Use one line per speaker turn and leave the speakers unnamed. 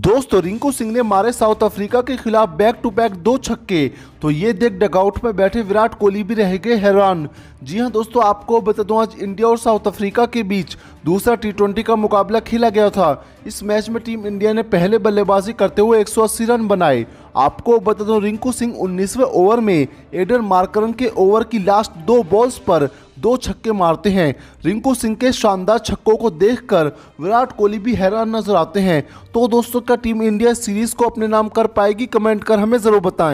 दोस्तों रिंकू सिंह ने मारे साउथ अफ्रीका के खिलाफ बैक टू बैक दो छक्के तो ये देख डगआउट में बैठे विराट कोहली भी रह गए हैरान जी हां दोस्तों आपको बता दूं आज इंडिया और साउथ अफ्रीका के बीच दूसरा टी का मुकाबला खेला गया था इस मैच में टीम इंडिया ने पहले बल्लेबाजी करते हुए 180 रन बनाए आपको बता दूं रिंकू सिंह 19वें ओवर में एडर मार्करन के ओवर की लास्ट दो बॉल्स पर दो छक्के मारते हैं रिंकू सिंह के शानदार छक्कों को देखकर विराट कोहली भी हैरान नजर आते हैं तो दोस्तों क्या टीम इंडिया सीरीज को अपने नाम कर पाएगी कमेंट कर हमें ज़रूर बताएं